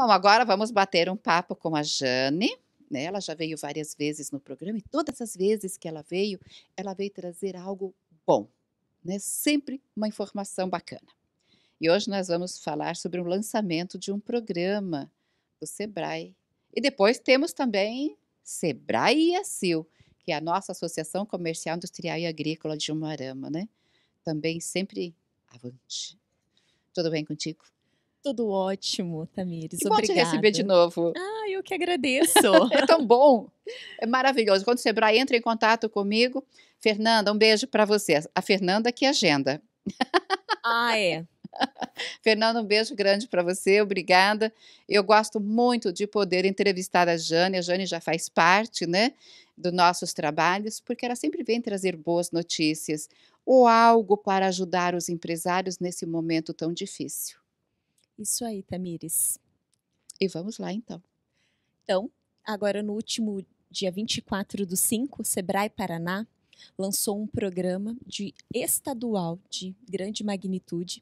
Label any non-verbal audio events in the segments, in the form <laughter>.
Bom, agora vamos bater um papo com a Jane. Né? Ela já veio várias vezes no programa e todas as vezes que ela veio, ela veio trazer algo bom, né? sempre uma informação bacana. E hoje nós vamos falar sobre o lançamento de um programa do Sebrae. E depois temos também Sebrae e a Sil, que é a nossa Associação Comercial, Industrial e Agrícola de Umarama, né? Também sempre avante. Tudo bem contigo? Tudo ótimo, Tamires. Que Obrigada. bom te receber de novo. Ah, eu que agradeço. <laughs> é tão bom. É maravilhoso. Quando o Sebrae entra em contato comigo, Fernanda, um beijo para você. A Fernanda que agenda. Ah, é. <laughs> Fernanda, um beijo grande para você, obrigada. Eu gosto muito de poder entrevistar a Jane, a Jane já faz parte, né, dos nossos trabalhos, porque ela sempre vem trazer boas notícias ou algo para ajudar os empresários nesse momento tão difícil. Isso aí, Tamires. E vamos lá, então. Então, agora no último dia 24 do 5, o Sebrae Paraná lançou um programa de estadual de grande magnitude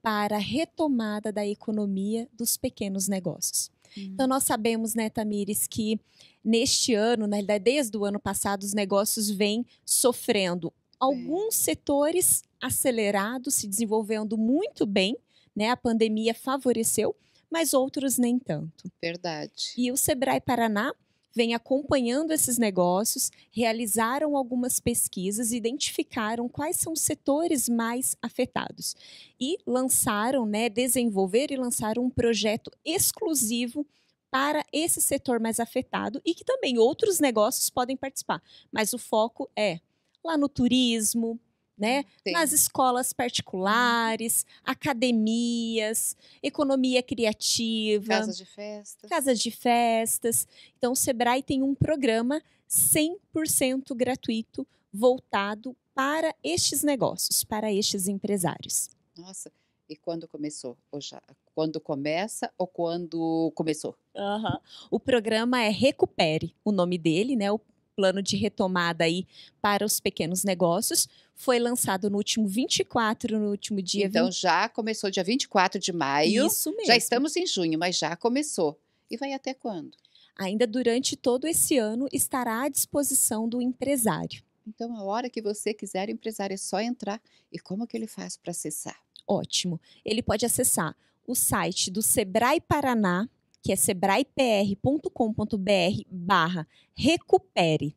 para a retomada da economia dos pequenos negócios. Uhum. Então, nós sabemos, né, Tamires, que neste ano, na realidade, desde o ano passado, os negócios vêm sofrendo. É. Alguns setores acelerados, se desenvolvendo muito bem, né? A pandemia favoreceu, mas outros nem tanto. Verdade. E o Sebrae Paraná vem acompanhando esses negócios, realizaram algumas pesquisas, identificaram quais são os setores mais afetados e lançaram, né, desenvolver e lançaram um projeto exclusivo para esse setor mais afetado e que também outros negócios podem participar, mas o foco é lá no turismo, né? Uhum, nas escolas particulares, academias, economia criativa, casas de festas. Casas de festas. Então o Sebrae tem um programa 100% gratuito voltado para estes negócios, para estes empresários. Nossa, e quando começou? Ou já, quando começa ou quando começou? Uhum. O programa é Recupere, o nome dele, né? O plano de retomada aí para os pequenos negócios. Foi lançado no último 24, no último dia. Então 20... já começou dia 24 de maio. Isso mesmo. Já estamos em junho, mas já começou. E vai até quando? Ainda durante todo esse ano estará à disposição do empresário. Então, a hora que você quiser, o empresário é só entrar. E como que ele faz para acessar? Ótimo. Ele pode acessar o site do Sebrae Paraná, que é sebraepr.com.br barra recupere.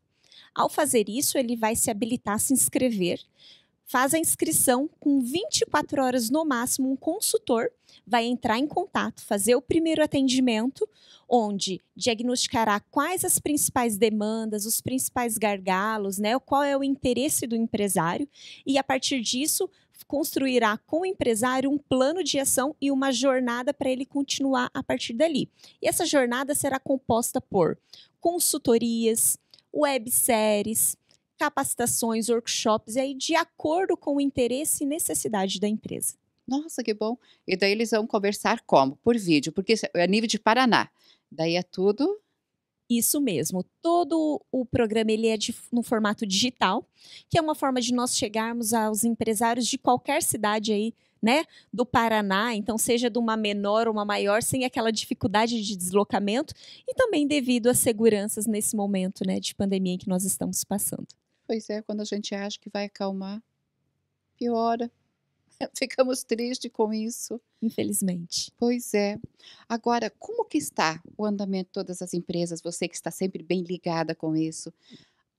Ao fazer isso, ele vai se habilitar a se inscrever faz a inscrição com 24 horas no máximo. Um consultor vai entrar em contato, fazer o primeiro atendimento, onde diagnosticará quais as principais demandas, os principais gargalos, né? Qual é o interesse do empresário e a partir disso construirá com o empresário um plano de ação e uma jornada para ele continuar a partir dali. E essa jornada será composta por consultorias, webséries, capacitações, workshops, e aí de acordo com o interesse e necessidade da empresa. Nossa, que bom! E daí eles vão conversar como? Por vídeo, porque é nível de Paraná. Daí é tudo isso mesmo. Todo o programa ele é de, no formato digital, que é uma forma de nós chegarmos aos empresários de qualquer cidade aí, né, do Paraná, então seja de uma menor ou uma maior, sem aquela dificuldade de deslocamento e também devido às seguranças nesse momento, né, de pandemia em que nós estamos passando. Pois é, quando a gente acha que vai acalmar, piora. <laughs> Ficamos tristes com isso. Infelizmente. Pois é. Agora, como que está o andamento de todas as empresas? Você que está sempre bem ligada com isso.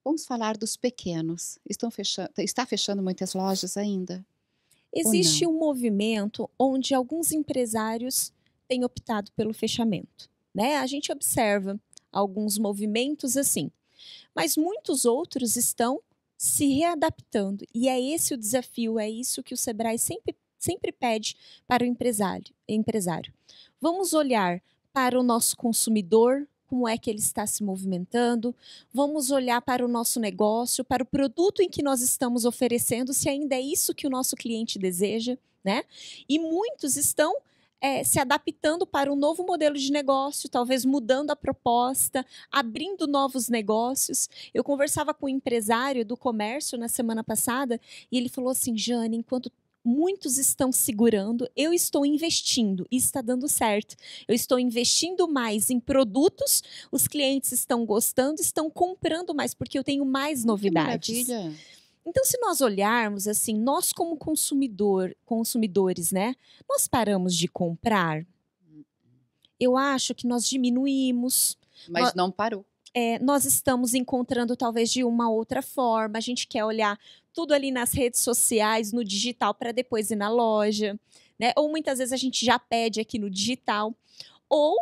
Vamos falar dos pequenos. Estão fechando, está fechando muitas lojas ainda? Existe um movimento onde alguns empresários têm optado pelo fechamento. Né? A gente observa alguns movimentos assim, mas muitos outros estão se readaptando. E é esse o desafio, é isso que o Sebrae sempre, sempre pede para o empresário, empresário. Vamos olhar para o nosso consumidor, como é que ele está se movimentando, vamos olhar para o nosso negócio, para o produto em que nós estamos oferecendo, se ainda é isso que o nosso cliente deseja, né? E muitos estão é, se adaptando para um novo modelo de negócio, talvez mudando a proposta, abrindo novos negócios. Eu conversava com um empresário do comércio na semana passada e ele falou assim: Jane, enquanto muitos estão segurando, eu estou investindo e está dando certo. Eu estou investindo mais em produtos, os clientes estão gostando, estão comprando mais, porque eu tenho mais novidades. Que maravilha. Então, se nós olharmos assim, nós como consumidor, consumidores, né? Nós paramos de comprar. Eu acho que nós diminuímos. Mas nós, não parou. É, nós estamos encontrando talvez de uma outra forma. A gente quer olhar tudo ali nas redes sociais, no digital, para depois ir na loja, né? Ou muitas vezes a gente já pede aqui no digital. Ou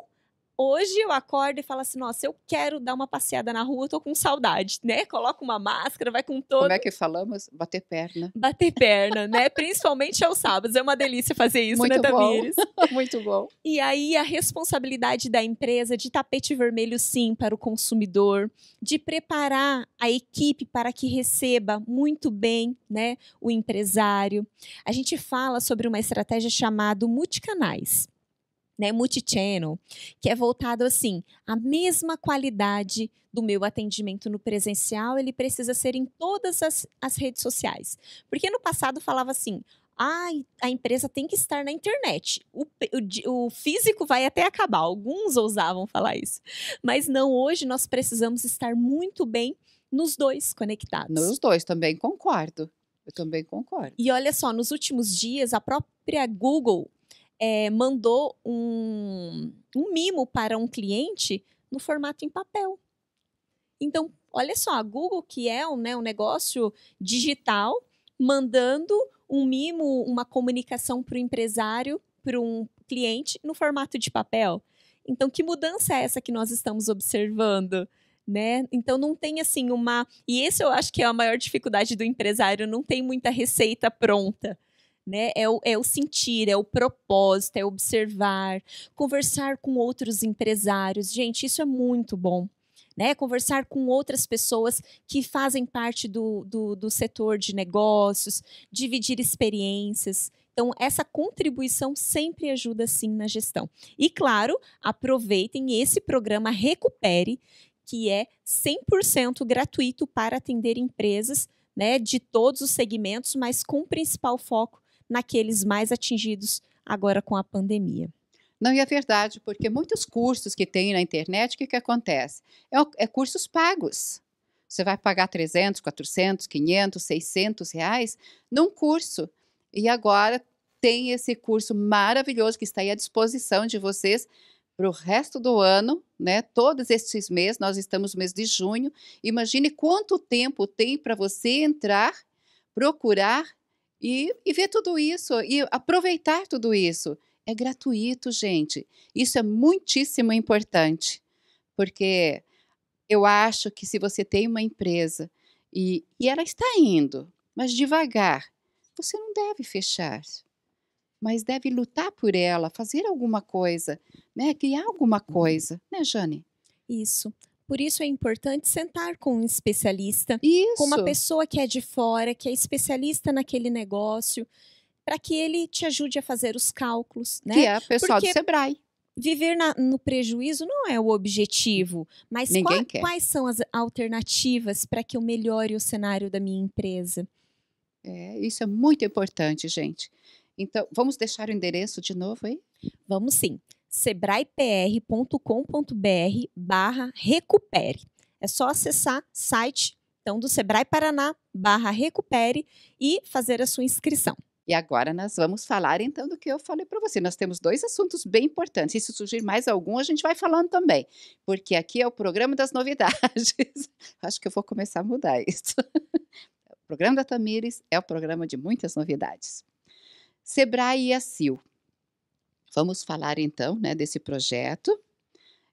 Hoje eu acordo e falo assim: nossa, eu quero dar uma passeada na rua, eu tô com saudade, né? Coloca uma máscara, vai com todo. Como é que falamos? Bater perna. Bater perna, né? Principalmente aos sábados. É uma delícia fazer isso, né, Muito né, Tamires? <laughs> Muito bom. E aí a responsabilidade da empresa de tapete vermelho, sim, para o consumidor, de preparar a equipe para que receba muito bem, né, o empresário. A gente fala sobre uma estratégia chamada multicanais né, multichannel, que é voltado assim, a mesma qualidade do meu atendimento no presencial, ele precisa ser em todas as, as redes sociais. Porque no passado falava assim, ah, a empresa tem que estar na internet. O, o, o, físico vai até acabar. Alguns ousavam falar isso. Mas não, hoje nós precisamos estar muito bem nos dois conectados. Nos dois, também concordo. Eu também concordo. E olha só, nos últimos dias, a própria Google é, mandou um, um mimo para um cliente no formato em papel. Então, olha só, a Google, que é um, né, um negócio digital, mandando um mimo, uma comunicação para o empresário, para um cliente, no formato de papel. Então, que mudança é essa que nós estamos observando? Né? Então não tem assim uma. E esse eu acho que é a maior dificuldade do empresário, não tem muita receita pronta né? É o, é o sentir, é o propósito, é observar, conversar com outros empresários. Gente, isso é muito bom. Né, conversar com outras pessoas que fazem parte do, do, do setor de negócios, dividir experiências. Então, essa contribuição sempre ajuda sim na gestão. E, claro, aproveitem esse programa Recupere, que é 100% gratuito para atender empresas né, de todos os segmentos, mas com principal foco naqueles mais atingidos agora com a pandemia. Não, e é verdade, porque muitos cursos que tem na internet, o que, que acontece? É, é cursos pagos. Você vai pagar 300, 400, 500, 600 reais num curso. E agora tem esse curso maravilhoso que está aí à disposição de vocês para o resto do ano, né? Todos esses meses, nós estamos no mês de junho. Imagine quanto tempo tem para você entrar, procurar e, e ver tudo isso e aproveitar tudo isso. É gratuito, gente. Isso é muitíssimo importante, porque eu acho que se você tem uma empresa e, e ela está indo, mas devagar, você não deve fechar, mas deve lutar por ela, fazer alguma coisa, né? criar alguma coisa, né, Jane? Isso. Por isso é importante sentar com um especialista, isso. com uma pessoa que é de fora, que é especialista naquele negócio, para que ele te ajude a fazer os cálculos, né? Que é o pessoal Porque do Sebrae. Viver na, no prejuízo não é o objetivo, mas qual, quais são as alternativas para que eu melhore o cenário da minha empresa? É, isso é muito importante, gente. Então, vamos deixar o endereço de novo aí? Vamos sim sebraepr.com.br barra recupere. É só acessar site então, do Sebrae Paraná barra recupere e fazer a sua inscrição. E agora nós vamos falar então do que eu falei para você. Nós temos dois assuntos bem importantes. E se surgir mais algum, a gente vai falando também, porque aqui é o programa das novidades. <laughs> Acho que eu vou começar a mudar isso. <laughs> O programa da Tamires é o programa de muitas novidades. Sebrae e a Sil. Vamos falar então né, desse projeto.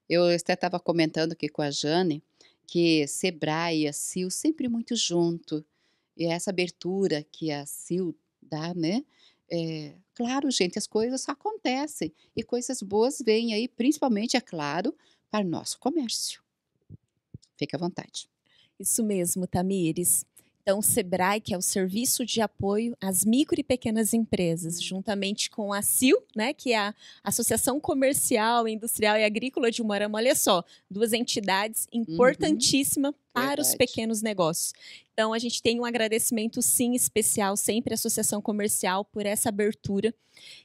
Eu até estava comentando aqui com a Jane que Sebrae e a Sil sempre muito junto. E essa abertura que a Sil dá, né? É, claro, gente, as coisas só acontecem e coisas boas vêm aí, principalmente, é claro, para o nosso comércio. Fique à vontade. Isso mesmo, Tamires. Então, o SEBRAE, que é o Serviço de Apoio às Micro e Pequenas Empresas, juntamente com a CIL, né, que é a Associação Comercial, Industrial e Agrícola de Moarama. Olha só, duas entidades uhum. importantíssimas uhum para Verdade. os pequenos negócios. Então, a gente tem um agradecimento, sim, especial sempre à Associação Comercial por essa abertura.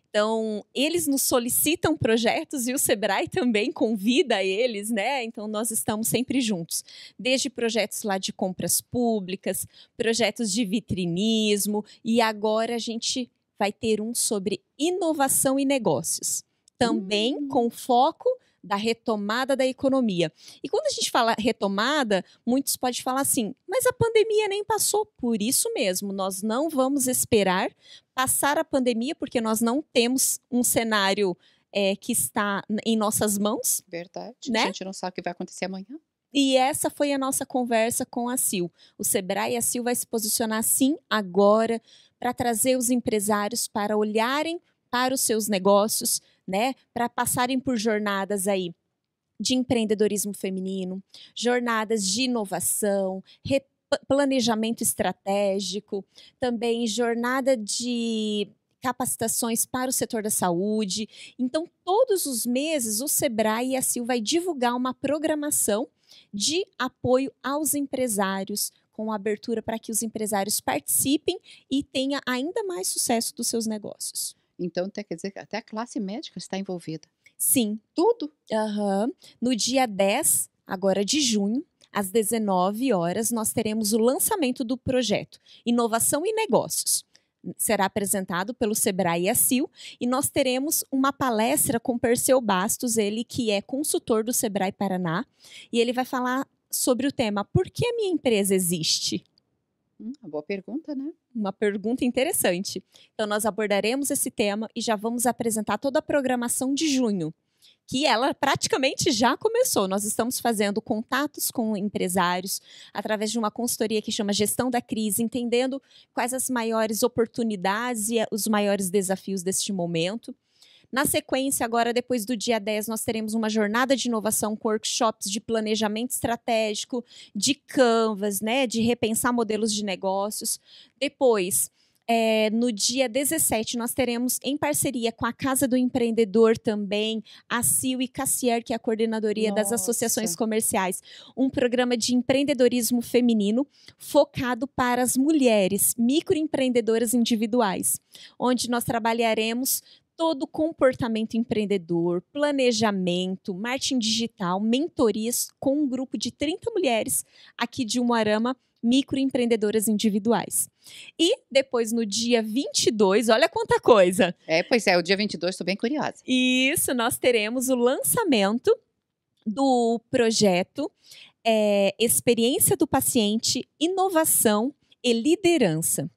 Então, eles nos solicitam projetos e o Sebrae também convida eles, né? Então, nós estamos sempre juntos. Desde projetos lá de compras públicas, projetos de vitrinismo, e agora a gente vai ter um sobre inovação e negócios. Também hum. com foco da retomada da economia. E quando a gente fala retomada, muitos podem falar assim, mas a pandemia nem passou. Por isso mesmo, nós não vamos esperar passar a pandemia, porque nós não temos um cenário é, que está em nossas mãos. Verdade. Né? A gente não sabe o que vai acontecer amanhã. E essa foi a nossa conversa com a Sil. O Sebrae e a Sil vai se posicionar sim agora para trazer os empresários para olharem para os seus negócios, né, para passarem por jornadas aí de empreendedorismo feminino, jornadas de inovação, planejamento estratégico, também jornada de capacitações para o setor da saúde. Então, todos os meses, o Sebrae e a Sil vai divulgar uma programação de apoio aos empresários, com abertura para que os empresários participem e tenha ainda mais sucesso dos seus negócios. Então, quer dizer que até a classe médica está envolvida. Sim. Tudo? Uhum. No dia 10, agora de junho, às 19 horas, nós teremos o lançamento do projeto Inovação e Negócios. Será apresentado pelo Sebrae Assil e nós teremos uma palestra com Perseu Bastos, ele que é consultor do Sebrae Paraná, e ele vai falar sobre o tema Por que minha empresa existe? Hum, uma boa pergunta, né? Uma pergunta interessante. Então, nós abordaremos esse tema e já vamos apresentar toda a programação de junho, que ela praticamente já começou. Nós estamos fazendo contatos com empresários através de uma consultoria que chama Gestão da Crise, entendendo quais as maiores oportunidades e os maiores desafios deste momento. Na sequência, agora depois do dia 10, nós teremos uma jornada de inovação com workshops de planejamento estratégico, de canvas, né, de repensar modelos de negócios. Depois, é, no dia 17, nós teremos, em parceria com a Casa do Empreendedor também, a CIO e Cassier, que é a coordenadoria Nossa. das associações comerciais, um programa de empreendedorismo feminino focado para as mulheres microempreendedoras individuais, onde nós trabalharemos todo comportamento empreendedor, planejamento, marketing digital, mentorias com um grupo de 30 mulheres aqui de Umuarama, microempreendedoras individuais. E depois no dia 22, olha quanta coisa. É, pois é, o dia 22 estou bem curiosa. Isso, nós teremos o lançamento do projeto é, Experiência do Paciente, Inovação e Liderança.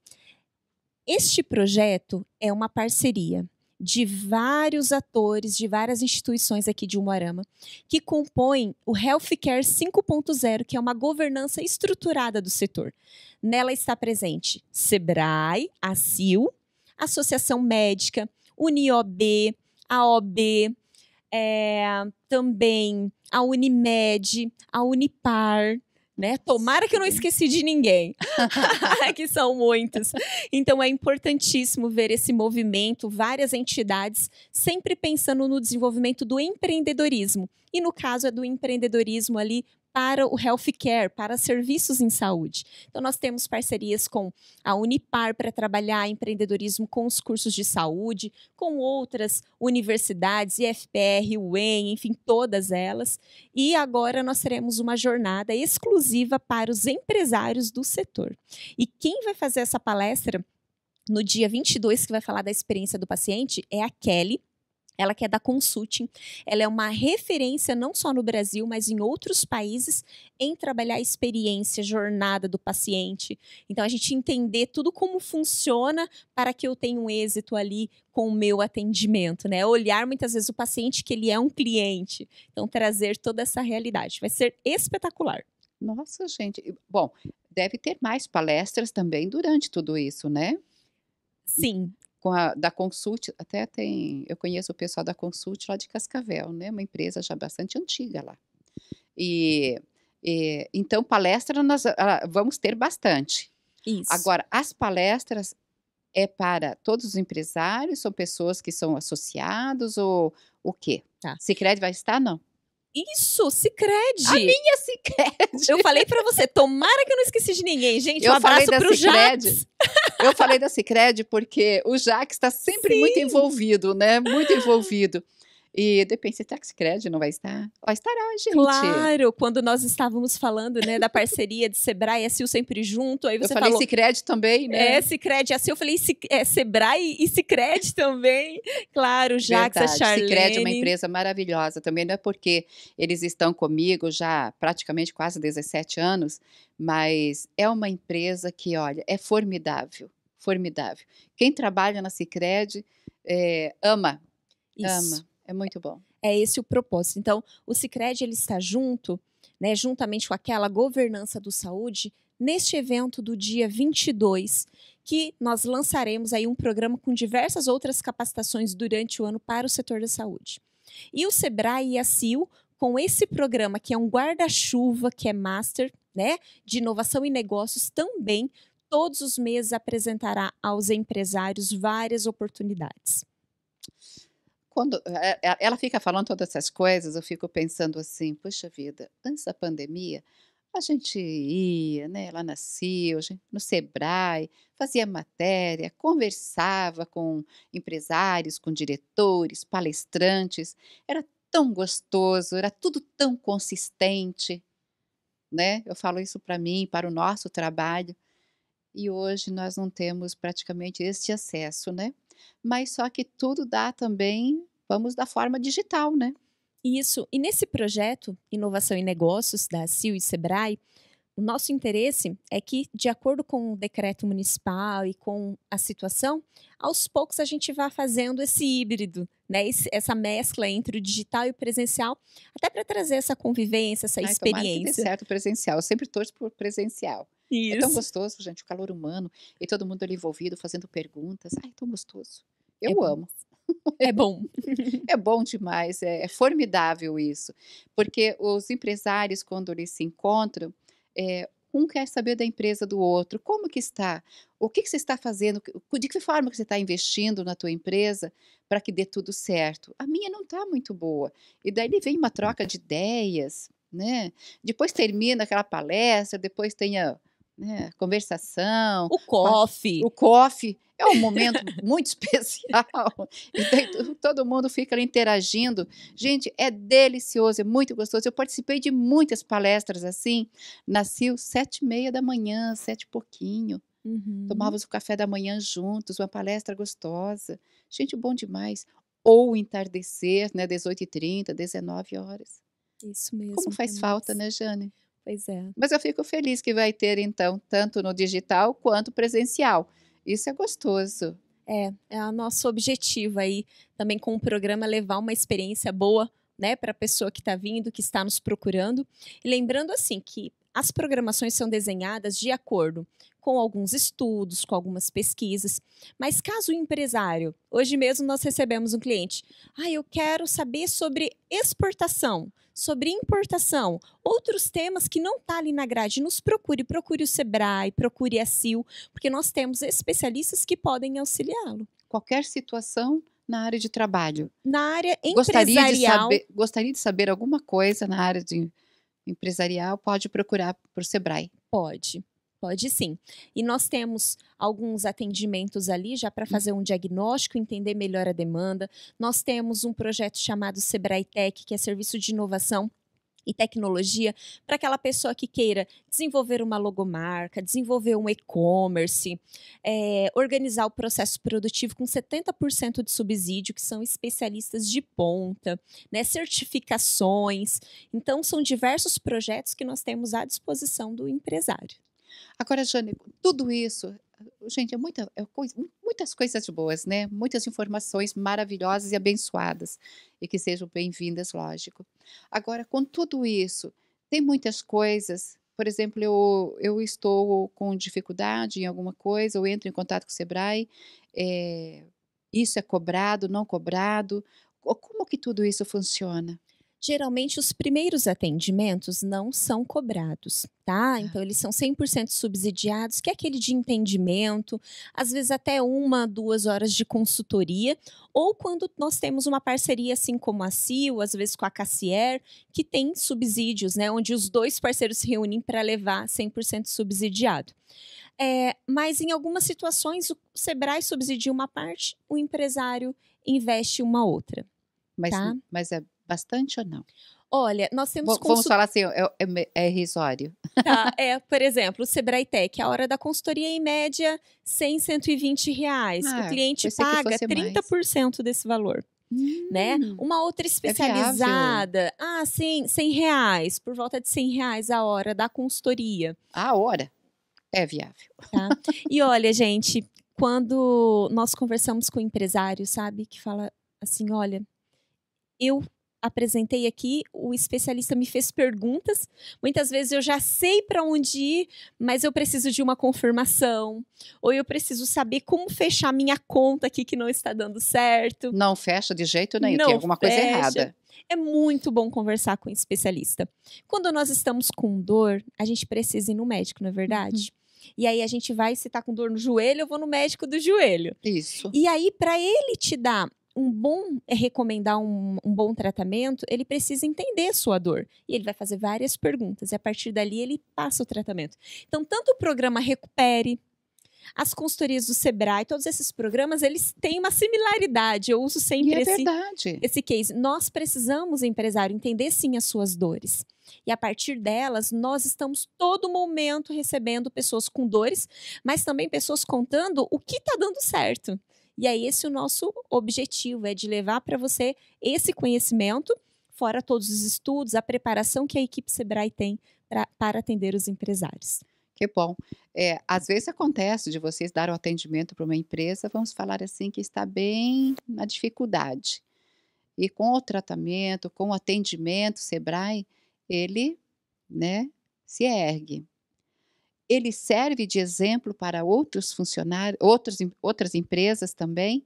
Este projeto é uma parceria de vários atores, de várias instituições aqui de Umuarama, que compõem o Healthcare 5.0, que é uma governança estruturada do setor. Nela está presente SEBRAE, a CIL, Associação Médica, UniOB, a OB, é, eh, também a Unimed, a Unipar, né? Tomara que eu não esqueci de ninguém, <laughs> que são muitos. Então é importantíssimo ver esse movimento, várias entidades sempre pensando no desenvolvimento do empreendedorismo. E no caso é do empreendedorismo ali para o healthcare, para serviços em saúde. Então, nós temos parcerias com a Unipar para trabalhar empreendedorismo com os cursos de saúde, com outras universidades, IFPR, UEM, enfim, todas elas. E agora nós teremos uma jornada exclusiva para os empresários do setor. E quem vai fazer essa palestra? No dia 22, que vai falar da experiência do paciente, é a Kelly, ela que é da Consulting, ela é uma referência não só no Brasil, mas em outros países em trabalhar a experiência, jornada do paciente. Então a gente entender tudo como funciona para que eu tenha um êxito ali com o meu atendimento, né? Olhar muitas vezes o paciente que ele é um cliente. Então trazer toda essa realidade vai ser espetacular. Nossa, gente. Bom, deve ter mais palestras também durante tudo isso, né? Sim, a, da Consult, até tem, eu conheço o pessoal da Consult lá de Cascavel, né? Uma empresa já bastante antiga lá. E, e então palestra nós ah, vamos ter bastante. Isso. Agora as palestras é para todos os empresários, são pessoas que são associados ou o quê? Tá. Sicredi vai estar não? Isso, Cicred. A minha Cicred. Eu falei para você, tomara que eu não esqueci de ninguém, gente. Eu um abraço falei da pro eu falei da Cicred porque o Jack está sempre Sim. muito envolvido, né? Muito envolvido. E depende se TaxCred não vai estar. Vai estar, estará, gente. Claro, quando nós estávamos falando, né, da parceria de Sebrae e Sil sempre junto, aí você eu falei falou... também, né? É, Cicred, a Sil, eu falei é, Sebrae e Cicred também. Claro, Jax, a Charlene. é uma empresa maravilhosa também, não é porque eles estão comigo já praticamente quase 17 anos, mas é uma empresa que, olha, é formidável, formidável. Quem trabalha na Cicred é, ama, Isso. ama. É muito bom. É esse o propósito. Então, o Cicred ele está junto, né, juntamente com aquela governança do saúde, neste evento do dia 22, que nós lançaremos aí um programa com diversas outras capacitações durante o ano para o setor da saúde. E o Sebrae e a CIL, com esse programa que é um guarda-chuva, que é master, né, de inovação e negócios também, todos os meses apresentará aos empresários várias oportunidades quando eh, eh, ela fica falando todas essas coisas, eu fico pensando assim, puxa vida, antes da pandemia, a gente ia, né, lá na CILG, no SEBRAE, fazia matéria, conversava com empresários, com diretores, palestrantes, era tão gostoso, era tudo tão consistente, né? Eu falo isso para mim, para o nosso trabalho, e hoje nós não temos praticamente este acesso, né? mas só que tudo dá também, vamos da forma digital, né? Isso. E nesse projeto Inovação e Negócios da CIO e Sebrae, o nosso interesse é que, de acordo com o decreto municipal e com a situação, aos poucos a gente vá fazendo esse híbrido, né? Esse, essa mescla entre o digital e o presencial, até para trazer essa convivência, essa Ai, experiência. Que dê certo presencial. Eu sempre torço por presencial. Isso. É tão gostoso, gente, o calor humano e todo mundo ali envolvido fazendo perguntas. Ai, é tão gostoso. É Eu é amo. É bom. <laughs> é bom demais, é, é, formidável isso. Porque os empresários, quando eles se encontram, é, um quer saber da empresa do outro, como que está, o que, que você está fazendo, de que forma que você está investindo na tua empresa para que dê tudo certo. A minha não está muito boa. E daí vem uma troca de ideias, né? Depois termina aquela palestra, depois tem a, né, conversação. O coffee. O coffee. É um momento <laughs> muito especial. <laughs> Então, todo mundo fica ali interagindo. Gente, é delicioso, é muito gostoso. Eu participei de muitas palestras assim. Nasci sete e meia da manhã, sete e pouquinho. Uhum. Tomávamos o café da manhã juntos, uma palestra gostosa. Gente, bom demais. Ou entardecer, né? 18h30, 19 horas. Isso mesmo. Como faz é falta, né, Jane? Pois é. Mas eu fico feliz que vai ter, então, tanto no digital quanto presencial. Isso é gostoso. É, é o nosso objetivo aí, também com o programa, levar uma experiência boa, né, para a pessoa que está vindo, que está nos procurando. E lembrando, assim, que as programações são desenhadas de acordo com alguns estudos, com algumas pesquisas. Mas caso o empresário, hoje mesmo nós recebemos um cliente, ah, eu quero saber sobre exportação, sobre importação, outros temas que não está ali na grade, nos procure, procure o Sebrae, procure a CIL, porque nós temos especialistas que podem auxiliá-lo. Qualquer situação na área de trabalho. Na área empresarial. Gostaria de saber, gostaria de saber alguma coisa na área de empresarial, pode procurar para o Sebrae. Pode. Pode sim. E nós temos alguns atendimentos ali já para hum. fazer um diagnóstico, entender melhor a demanda. Nós temos um projeto chamado Sebrae Tech, que é serviço de inovação e tecnologia para aquela pessoa que queira desenvolver uma logomarca, desenvolver um e-commerce, é, organizar o processo produtivo com 70% de subsídio, que são especialistas de ponta, né, certificações. Então, são diversos projetos que nós temos à disposição do empresário. Agora, Jane, tudo isso, gente, é, muita, é coisa, muitas coisas boas, né? Muitas informações maravilhosas e abençoadas. E que sejam bem-vindas, lógico. Agora, com tudo isso, tem muitas coisas por exemplo, eu, eu estou com dificuldade em alguma coisa, eu entro em contato com o Sebrae, é, isso é cobrado, não cobrado, como que tudo isso funciona? geralmente os primeiros atendimentos não são cobrados, tá? Ah. Então eles são 100% subsidiados, que é aquele de entendimento, às vezes até uma, duas horas de consultoria, ou quando nós temos uma parceria assim como a CIO, às vezes com a Cassier, que tem subsídios, né? Onde os dois parceiros se reúnem para levar 100% subsidiado. É, mas em algumas situações o Sebrae subsidia uma parte, o empresário investe uma outra. Mas, tá? mas é bastante ou não? Olha, nós temos... vamos falar assim, é, é, é irrisório. Tá, <laughs> é, por exemplo, o Sebrae Tech, a hora da consultoria em média, 100, 120 reais. Ah, o cliente paga 30% mais. desse valor. Né? Hum, né? Uma outra é especializada, é ah, sim, 100 reais, por volta de 100 reais a hora da consultoria. A hora é viável. Tá? E <laughs> olha, gente, quando nós conversamos com empresários, sabe, que fala assim, olha, eu apresentei aqui, o especialista me fez perguntas. Muitas vezes eu já sei para onde ir, mas eu preciso de uma confirmação, ou eu preciso saber como fechar minha conta aqui que não está dando certo. Não fecha de jeito nenhum, não tem alguma fecha. coisa errada. É muito bom conversar com um especialista. Quando nós estamos com dor, a gente precisa ir no médico, não é verdade? Uhum. E aí a gente vai, se tá com dor no joelho, eu vou no médico do joelho. Isso. E aí, para ele te dar um bom é recomendar um, um, bom tratamento, ele precisa entender sua dor. E ele vai fazer várias perguntas. E a partir dali ele passa o tratamento. Então, tanto o programa Recupere, as consultorias do Sebrae, todos esses programas, eles têm uma similaridade. Eu uso é sempre é esse, esse case. Nós precisamos, empresário, entender sim as suas dores. E a partir delas, nós estamos todo momento recebendo pessoas com dores, mas também pessoas contando o que está dando certo. E aí, é esse é o nosso objetivo, é de levar para você esse conhecimento, fora todos os estudos, a preparação que a equipe Sebrae tem pra, para atender os empresários. Que bom. É, às vezes acontece de vocês dar o um atendimento para uma empresa, vamos falar assim, que está bem na dificuldade. E com o tratamento, com o atendimento, Sebrae, ele né, se ergue ele serve de exemplo para outros funcionários, outros, outras empresas também,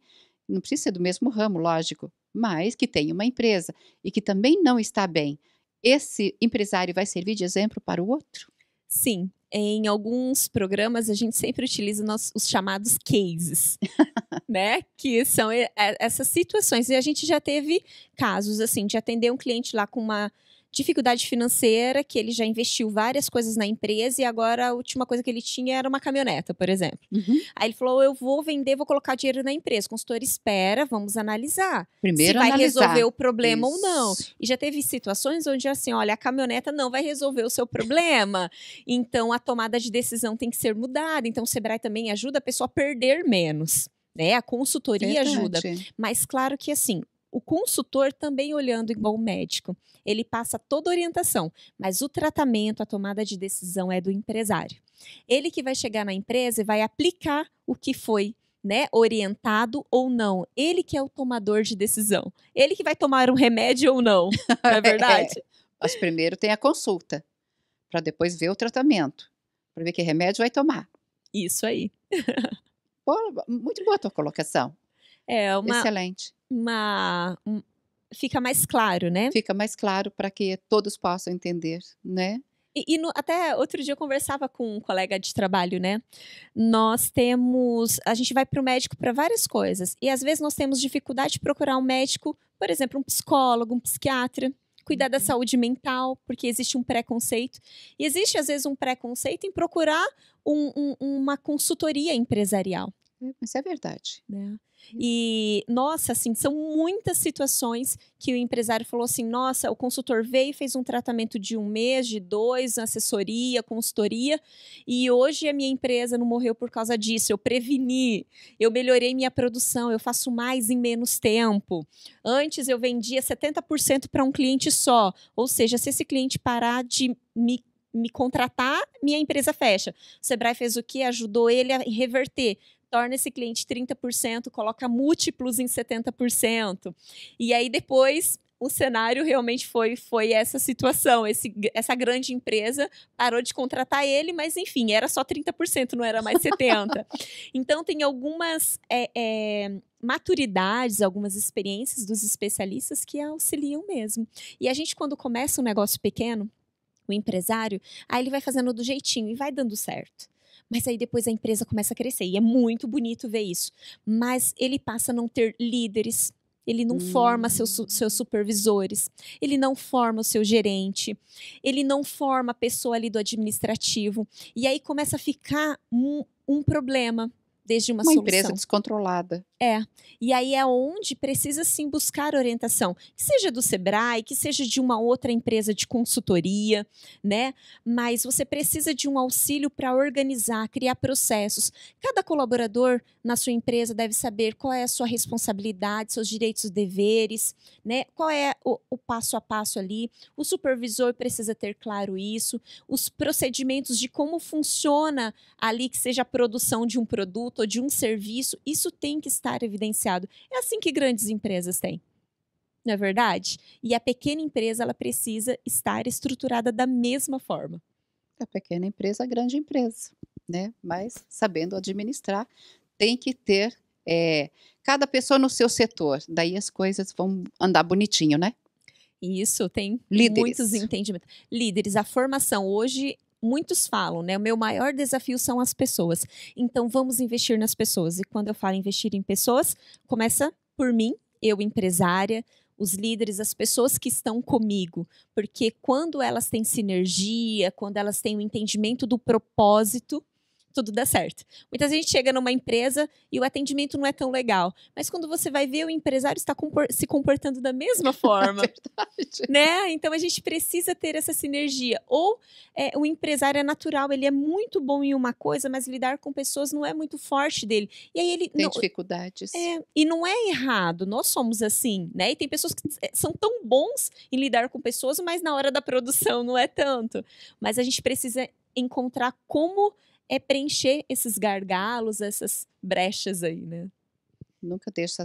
não precisa ser do mesmo ramo, lógico, mas que tem uma empresa e que também não está bem. Esse empresário vai servir de exemplo para o outro? Sim. Em alguns programas a gente sempre utiliza os chamados cases, <laughs> né? Que são é, essas situações. E a gente já teve casos assim de atender um cliente lá com uma dificuldade financeira, que ele já investiu várias coisas na empresa e agora a última coisa que ele tinha era uma caminhoneta, por exemplo. Uhum. Aí ele falou: eu vou vender, vou colocar dinheiro na empresa. O consultor espera, vamos analisar. Primeiro se vai analisar. resolver o problema Isso. ou não. E já teve situações onde assim, olha, a caminhoneta não vai resolver o seu problema. então a tomada de decisão tem que ser mudada. Então o Sebrae também ajuda a pessoa a perder menos né? A consultoria Verdade. ajuda. Mas claro que assim, o consultor também olhando igual o médico. Ele passa toda a orientação, mas o tratamento, a tomada de decisão é do empresário. Ele que vai chegar na empresa e vai aplicar o que foi né, orientado ou não. Ele que é o tomador de decisão. Ele que vai tomar um remédio ou não. Não é, <laughs> é. verdade? é. Mas primeiro tem a consulta, para depois ver o tratamento, para ver que remédio vai tomar. Isso aí. <laughs> Boa, muito boa a tua colocação. É uma, Excelente uma. Um, fica mais claro, né? Fica mais claro para que todos possam entender, né? E, e no, até outro dia eu conversava com um colega de trabalho, né? Nós temos. A gente vai para o médico para várias coisas. E às vezes nós temos dificuldade de procurar um médico, por exemplo, um psicólogo, um psiquiatra, cuidar uhum. da saúde mental, porque existe um preconceito. E existe, às vezes, um preconceito em procurar um, um, uma consultoria empresarial. Isso é, é verdade. Né? Uhum. E, nossa, assim, são muitas situações que o empresário falou assim: nossa, o consultor veio e fez um tratamento de um mês, de dois, assessoria, consultoria, e hoje a minha empresa não morreu por causa disso. Eu preveni, eu melhorei minha produção, eu faço mais em menos tempo. Antes eu vendia 70% para um cliente só, ou seja, se esse cliente parar de me me contratar, minha empresa fecha. O Sebrae fez o que? Ajudou ele a reverter torna esse cliente 30%, coloca múltiplos em 70%. E aí depois o cenário realmente foi, foi essa situação. Esse, essa grande empresa parou de contratar ele, mas enfim, era só 30%, não era mais 70%. <laughs> então, tem algumas é, é, maturidades, algumas experiências dos especialistas que auxiliam mesmo. E a gente, quando começa um negócio pequeno, o empresário, aí ele vai fazendo do jeitinho e vai dando certo. Mas aí depois a empresa começa a crescer e é muito bonito ver isso. Mas ele passa a não ter líderes, ele não hum. forma seus, hum. seus supervisores, ele não forma o seu gerente, ele não forma a pessoa ali do administrativo. E aí começa a ficar um, um problema desde uma, uma solução. Uma empresa descontrolada. É, e aí é onde precisa sim buscar orientação, que seja do Sebrae, que seja de uma outra empresa de consultoria, né? Mas você precisa de um auxílio para organizar, criar processos. Cada colaborador na sua empresa deve saber qual é a sua responsabilidade, seus direitos e deveres, né? Qual é o, o passo a passo ali. O supervisor precisa ter claro isso, os procedimentos de como funciona ali, que seja a produção de um produto ou de um serviço, isso tem que estar estar evidenciado. É assim que grandes empresas têm. Não é verdade? E a pequena empresa ela precisa estar estruturada da mesma forma. A pequena empresa, a grande empresa, né? Mas sabendo administrar, tem que ter é, cada pessoa no seu setor. Daí as coisas vão andar bonitinho, né? Isso, tem Líderes. muitos entendimentos. Líderes, a formação hoje muitos falam, né? O meu maior desafio são as pessoas. Então vamos investir nas pessoas. E quando eu falo investir em pessoas, começa por mim, eu empresária, os líderes, as pessoas que estão comigo, porque quando elas têm sinergia, quando elas têm o um entendimento do propósito, tudo dá certo. Muitas vezes a gente chega numa empresa e o atendimento não é tão legal, mas quando você vai ver, o empresário está compor se comportando da mesma <laughs> é forma. É né? Então a gente precisa ter essa sinergia. Ou é, o empresário é natural, ele é muito bom em uma coisa, mas lidar com pessoas não é muito forte dele. E aí ele. Tem não, dificuldades. É, e não é errado, nós somos assim, né? E tem pessoas que é, são tão bons em lidar com pessoas, mas na hora da produção não é tanto. Mas a gente precisa encontrar como é preencher esses gargalos, essas brechas aí, né? Nunca deixa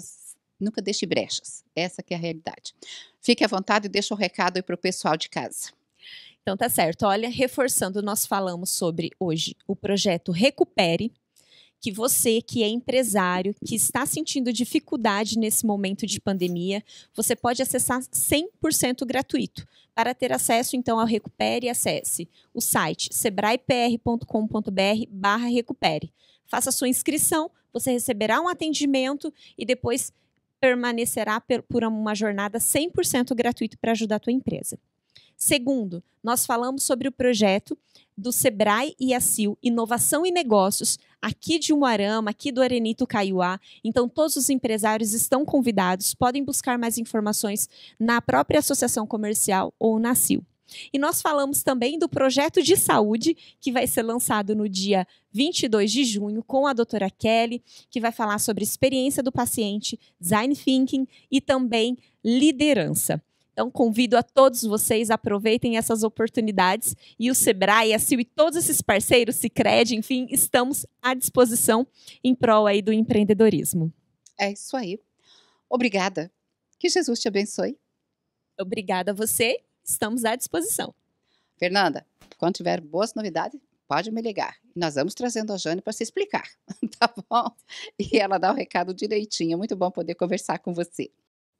Nunca deixe brechas. Essa que é a realidade. Fique à vontade e deixa o um recado aí para o pessoal de casa. Então tá certo. Olha, reforçando, nós falamos sobre hoje o projeto Recupere, que você, que é empresário, que está sentindo dificuldade nesse momento de pandemia, você pode acessar 100% gratuito. Para ter acesso, então, ao Recupere, acesse o site sebraepr.com.br barra recupere. Faça sua inscrição, você receberá um atendimento e depois permanecerá por uma jornada 100% gratuita para ajudar a tua empresa. Segundo, nós falamos sobre o projeto do Sebrae e Asil, Inovação e Negócios, aqui de Umarama, aqui do Arenito Caiuá. Então, todos os empresários estão convidados, podem buscar mais informações na própria Associação Comercial ou na Asil. E nós falamos também do projeto de saúde, que vai ser lançado no dia 22 de junho, com a doutora Kelly, que vai falar sobre experiência do paciente, design thinking e também liderança. Então, convido a todos vocês, aproveitem essas oportunidades. E o Sebrae, a CIL e todos esses parceiros, Cicred, enfim, estamos à disposição em prol aí do empreendedorismo. É isso aí. Obrigada. Que Jesus te abençoe. Obrigada a você. Estamos à disposição. Fernanda, quando tiver boas novidades, pode me ligar. Nós vamos trazendo a Jane para se explicar, <laughs> tá bom? E ela dá o recado direitinho. É muito bom poder conversar com você.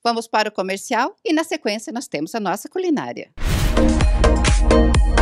Vamos para o comercial e, na sequência, nós temos a nossa culinária. Música